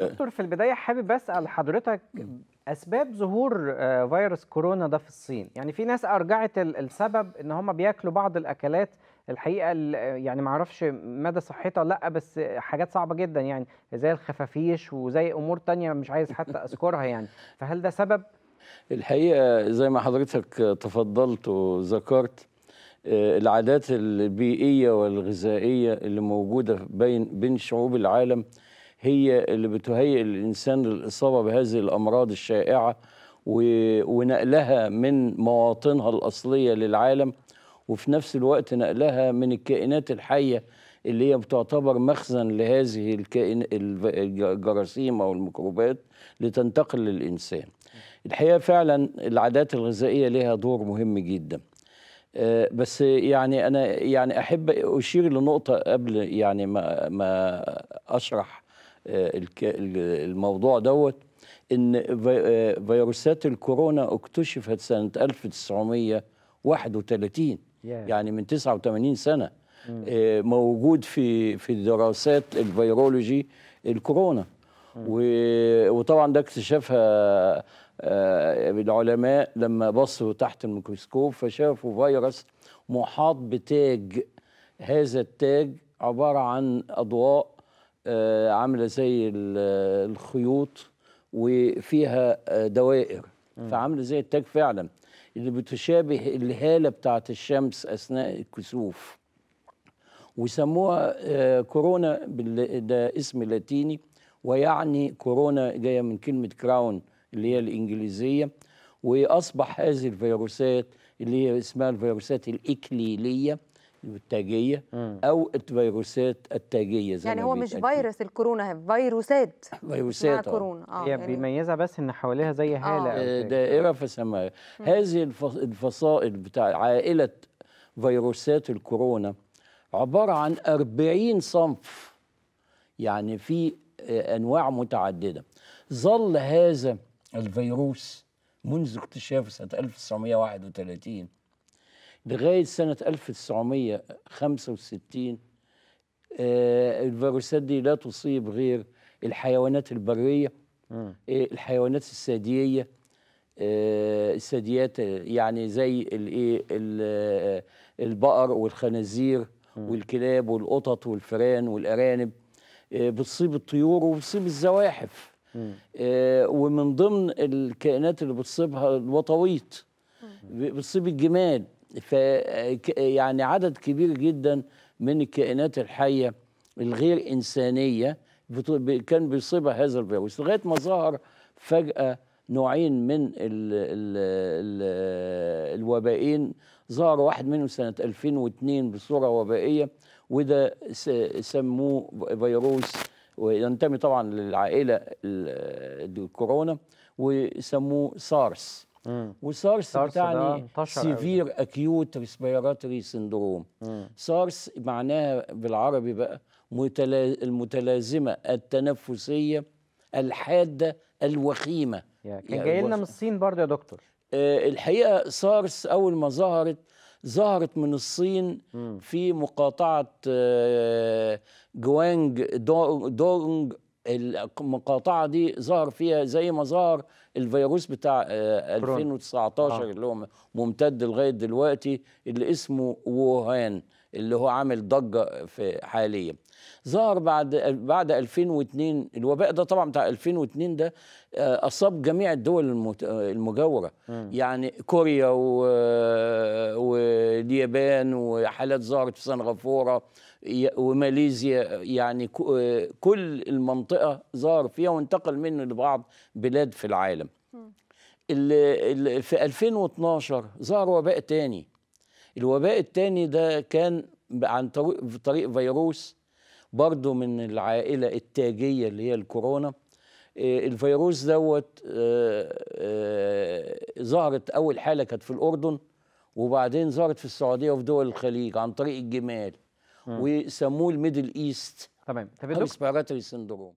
دكتور في البدايه حابب اسال حضرتك اسباب ظهور آه، فيروس كورونا ده في الصين يعني في ناس ارجعت السبب ان هم بياكلوا بعض الاكلات الحقيقه يعني معرفش مدى صحتها لا بس حاجات صعبه جدا يعني زي الخفافيش وزي امور تانية مش عايز حتى اذكرها يعني فهل ده سبب الحقيقه زي ما حضرتك تفضلت وذكرت آه، العادات البيئيه والغذائيه اللي موجوده بين بين شعوب العالم هي اللي بتهيئ الإنسان للإصابة بهذه الأمراض الشائعة ونقلها من مواطنها الأصلية للعالم وفي نفس الوقت نقلها من الكائنات الحية اللي هي بتعتبر مخزن لهذه الكائن الجراثيم أو الميكروبات لتنتقل للإنسان الحقيقة فعلا العادات الغذائية لها دور مهم جدا آه، بس يعني أنا يعني أحب أشير لنقطة قبل يعني ما, ما أشرح آه، الموضوع دوت ان آه، فيروسات الكورونا اكتشفت سنه 1931 يعني من 89 سنه آه، موجود في في دراسات الفيرولوجي الكورونا وطبعا ده اكتشفها العلماء لما بصوا تحت الميكروسكوب فشافوا فيروس محاط بتاج هذا التاج عباره عن اضواء آه، عامله زي الخيوط وفيها آه، دوائر فعامله زي التاج فعلا اللي بتشابه الهاله بتاعه الشمس اثناء الكسوف وسموها آه، كورونا ده اسم لاتيني ويعني كورونا جايه من كلمه كراون اللي هي الانجليزيه واصبح هذه الفيروسات اللي هي اسمها الفيروسات الاكليليه التاجيه او الفيروسات التاجيه زي يعني هو مش فيروس الكورونا هي فيروسات فيروسات آه. كورونا اه هي يعني بيميزها بس ان حواليها زي آه. هاله آه. دائره فسماها هذه الفصائل بتاع عائله فيروسات الكورونا عباره عن 40 صنف يعني في آه، انواع متعدده ظل هذا الفيروس منذ اكتشافه سنه 1931 لغاية سنة 1965 آه، الفيروسات دي لا تصيب غير الحيوانات البرية آه، الحيوانات الثديية آه، الساديات يعني زي إيه، البقر والخنازير والكلاب والقطط والفئران والارانب بتصيب الطيور وبتصيب الزواحف ومن ضمن الكائنات اللي بتصيبها الوطويط بتصيب الجمال ف يعني عدد كبير جدا من الكائنات الحيه الغير انسانيه كان بيصيبها هذا الفيروس لغايه ما ظهر فجاه نوعين من الـ الـ الـ الوبائين ظهر واحد منهم سنه 2002 بصوره وبائيه وده سموه فيروس وينتمي طبعا للعائله الكورونا وسموه سارس وسارس بتعني سيفير اكيوت ريسبيراتري سندروم سارس معناها بالعربي بقى المتلازمه التنفسيه الحاده الوخيمه يعني كان جاي لنا من الصين برضه يا دكتور أه الحقيقه سارس اول ما ظهرت ظهرت من الصين مم. في مقاطعه أه جوانج دونج المقاطعه دي ظهر فيها زي ما ظهر الفيروس بتاع 2019 آه، آه. اللي هو ممتد لغايه دلوقتي اللي اسمه ووهان اللي هو عامل ضجه في حاليا ظهر بعد بعد 2002 الوباء ده طبعا بتاع 2002 ده آه، اصاب جميع الدول المجاوره م. يعني كوريا و... واليابان وحالات ظهرت في سنغافوره وماليزيا يعني كل المنطقه ظهر فيها وانتقل منه لبعض بلاد في العالم اللي, في 2012 ظهر وباء تاني الوباء التاني ده كان عن طريق طريق فيروس برضه من العائلة التاجية اللي هي الكورونا آه، الفيروس دوت آه، آه، ظهرت أول حالة كانت في الأردن وبعدين ظهرت في السعودية وفي دول الخليج عن طريق الجمال وسموه الميدل ايست تمام طب